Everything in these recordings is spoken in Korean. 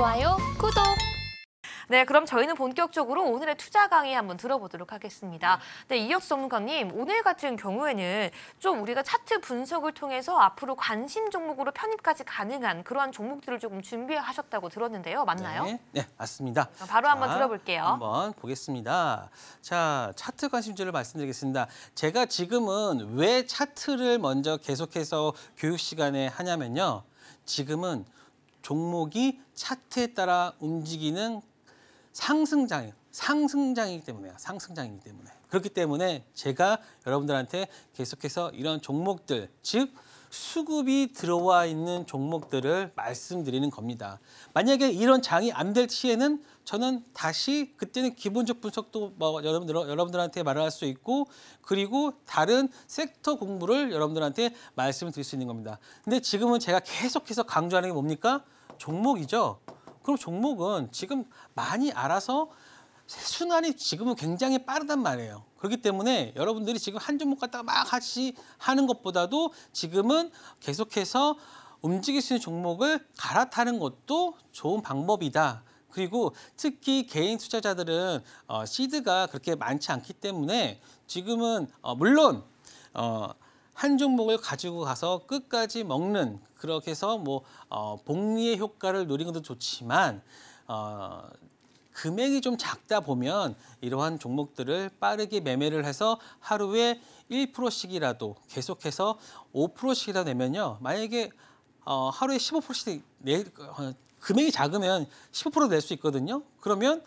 좋아요, 구독! 네, 그럼 저희는 본격적으로 오늘의 투자 강의 한번 들어보도록 하겠습니다. 네, 이혁수 전문가님, 오늘 같은 경우에는 좀 우리가 차트 분석을 통해서 앞으로 관심 종목으로 편입까지 가능한 그러한 종목들을 조금 준비하셨다고 들었는데요. 맞나요? 네, 네 맞습니다. 바로 자, 한번 들어볼게요. 한번 보겠습니다. 자, 차트 관심주를 말씀드리겠습니다. 제가 지금은 왜 차트를 먼저 계속해서 교육 시간에 하냐면요. 지금은 종목이 차트에 따라 움직이는 상승장, 상승장이기 때문에 상승장이기 때문에 그렇기 때문에 제가 여러분들한테 계속해서 이런 종목들 즉 수급이 들어와 있는 종목들을 말씀드리는 겁니다. 만약에 이런 장이 안 될 시에는 저는 다시 그때는 기본적 분석도 뭐 여러분들, 여러분들한테 말할 수 있고 그리고 다른 섹터 공부를 여러분들한테 말씀을 드릴 수 있는 겁니다. 근데 지금은 제가 계속해서 강조하는 게 뭡니까? 종목이죠. 그럼 종목은 지금 많이 알아서 순환이 지금은 굉장히 빠르단 말이에요. 그렇기 때문에 여러분들이 지금 한 종목 갖다가 막 하시 하는 것보다도 지금은 계속해서 움직일 수 있는 종목을 갈아타는 것도 좋은 방법이다. 그리고 특히 개인 투자자들은 어, 시드가 그렇게 많지 않기 때문에 지금은 어, 물론 어, 한 종목을 가지고 가서 끝까지 먹는 그렇게 해서 뭐 어, 복리의 효과를 노리는 것도 좋지만 어, 금액이 좀 작다 보면 이러한 종목들을 빠르게 매매를 해서 하루에 1%씩이라도 계속해서 5%씩이라도 내면요. 만약에 어, 하루에 15%씩 내, 어, 금액이 작으면 15%낼 수 있거든요. 그러면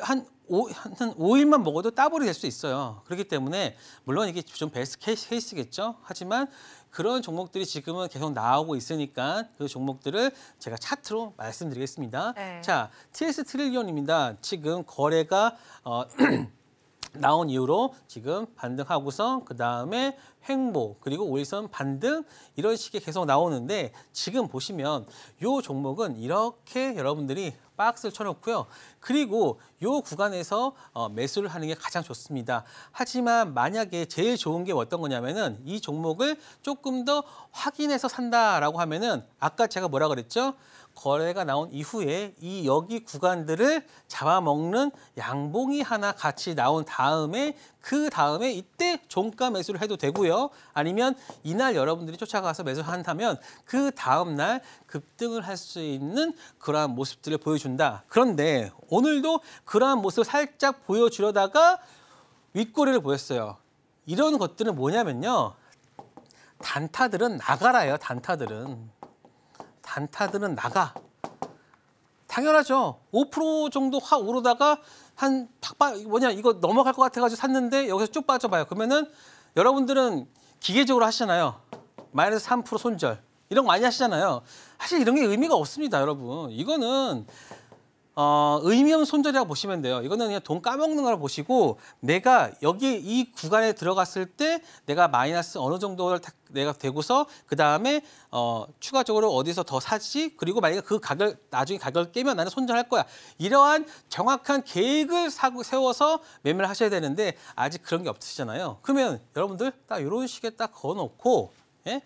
한 오, 한 5일만 먹어도 따블이 될 수 있어요. 그렇기 때문에 물론 이게 좀 베스트 케이스겠죠. 하지만 그런 종목들이 지금은 계속 나오고 있으니까 그 종목들을 제가 차트로 말씀드리겠습니다. 네. 자, TS 트릴리온입니다. 지금 거래가 어, 나온 이후로 지금 반등하고서 그 다음에 횡복 그리고 오일선 반등 이런 식의 계속 나오는데 지금 보시면 이 종목은 이렇게 여러분들이 박스를 쳐놓고요. 그리고 이 구간에서 어, 매수를 하는 게 가장 좋습니다. 하지만 만약에 제일 좋은 게 어떤 거냐면은 이 종목을 조금 더 확인해서 산다라고 하면은 아까 제가 뭐라 그랬죠? 거래가 나온 이후에 이 여기 구간들을 잡아먹는 양봉이 하나 같이 나온 다음에 그 다음에 이때 종가 매수를 해도 되고요. 아니면 이날 여러분들이 쫓아가서 매수한다면 그 다음 날 급등을 할 수 있는 그러한 모습들을 보여준다. 그런데 오늘도 그러한 모습을 살짝 보여주려다가 윗꼬리를 보였어요. 이런 것들은 뭐냐면요. 단타들은 나가라요, 단타들은. 단타들은 나가. 당연하죠. 5% 정도 확 오르다가 한탁 빠, 뭐냐, 이거 넘어갈 것 같아가지고 샀는데 여기서 쭉 빠져봐요. 그러면은 여러분들은 기계적으로 하시잖아요. 마이너스 3% 손절. 이런 거 많이 하시잖아요. 사실 이런 게 의미가 없습니다, 여러분. 이거는 어, 의미 없는 손절이라고 보시면 돼요. 이거는 그냥 돈 까먹는 거라 보시고 내가 여기 이 구간에 들어갔을 때 내가 마이너스 어느 정도를 내가 되고서 그 다음에 어, 추가적으로 어디서 더 사지 그리고 만약에 그 가격 나중에 가격을 깨면 나는 손절할 거야. 이러한 정확한 계획을 사고 세워서 매매를 하셔야 되는데 아직 그런 게 없으시잖아요. 그러면 여러분들 딱 이런 식에 딱 걸어놓고 예?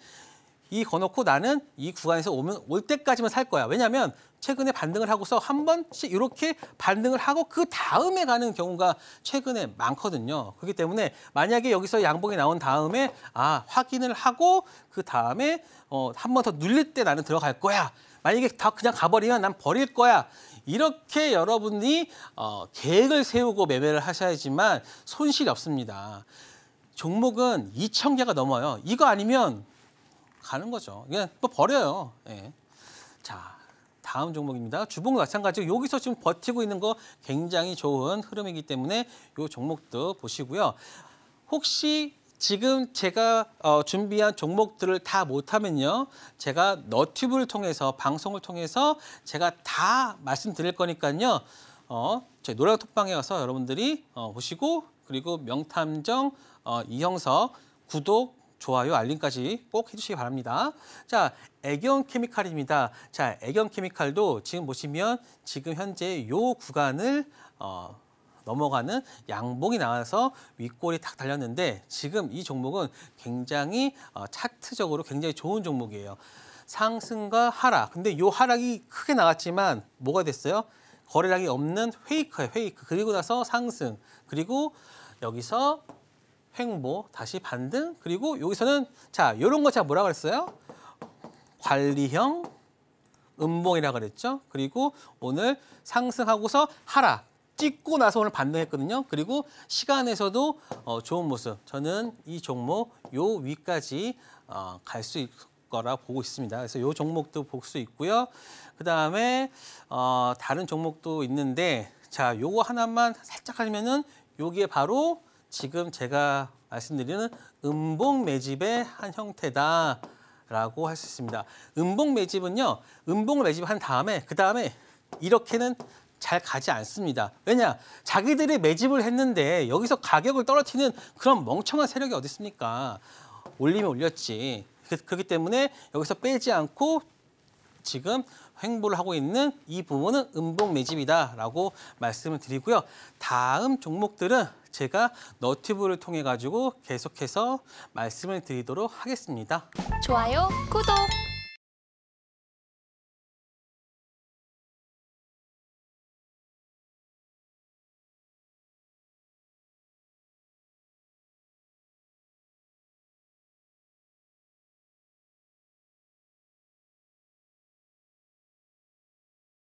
이 거놓고 나는 이 구간에서 오면 올 때까지만 살 거야. 왜냐하면 최근에 반등을 하고서 한 번씩 이렇게 반등을 하고 그 다음에 가는 경우가 최근에 많거든요. 그렇기 때문에 만약에 여기서 양봉이 나온 다음에 아 확인을 하고 그 다음에 어, 한 번 더 눌릴 때 나는 들어갈 거야. 만약에 다 그냥 가버리면 난 버릴 거야. 이렇게 여러분이 어, 계획을 세우고 매매를 하셔야지만 손실이 없습니다. 종목은 2 0 0개가 넘어요. 이거 아니면 가는 거죠. 그냥 또 버려요. 예. 자, 다음 종목입니다. 주봉과 마찬가지로 여기서 지금 버티고 있는 거 굉장히 좋은 흐름이기 때문에 이 종목도 보시고요. 혹시 지금 제가 어, 준비한 종목들을 다 못하면요. 제가 너튜브를 통해서 방송을 통해서 제가 다 말씀드릴 거니까요. 어, 저희 노래톡방에 가서 여러분들이 어, 보시고 그리고 명탐정 어, 이형서 구독 좋아요, 알림까지 꼭 해주시기 바랍니다. 자, 애견 케미칼입니다. 자, 애견 케미칼도 지금 보시면 지금 현재 요 구간을 어, 넘어가는 양봉이 나와서 윗골이 탁 달렸는데 지금 이 종목은 굉장히 어, 차트적으로 굉장히 좋은 종목이에요. 상승과 하락. 근데 요 하락이 크게 나갔지만 뭐가 됐어요? 거래량이 없는 페이커예요. 페이크. 그리고 나서 상승. 그리고 여기서 횡보, 다시 반등, 그리고 여기서는 자, 이런 거 제가 뭐라 그랬어요? 관리형 음봉이라 고 그랬죠. 그리고 오늘 상승하고서 하락 찍고 나서 오늘 반등했거든요. 그리고 시간에서도 어, 좋은 모습. 저는 이 종목 요 위까지 어, 갈수 있을 거라 보고 있습니다. 그래서 요 종목도 볼 수 있고요. 그다음에 어, 다른 종목도 있는데 자, 요거 하나만 살짝 하면은 여기에 바로 지금 제가 말씀드리는 음봉 매집의 한 형태다라고 할 수 있습니다. 음봉 매집은요, 음봉을 매집한 다음에 그 다음에 이렇게는 잘 가지 않습니다. 왜냐? 자기들이 매집을 했는데 여기서 가격을 떨어뜨리는 그런 멍청한 세력이 어디 있습니까? 올리면 올렸지. 그렇기 때문에 여기서 빼지 않고 지금 횡보를 하고 있는 이 부분은 음봉 매집이다라고 말씀을 드리고요. 다음 종목들은 제가 너튜브를 통해 가지고 계속해서 말씀을 드리도록 하겠습니다. 좋아요, 구독!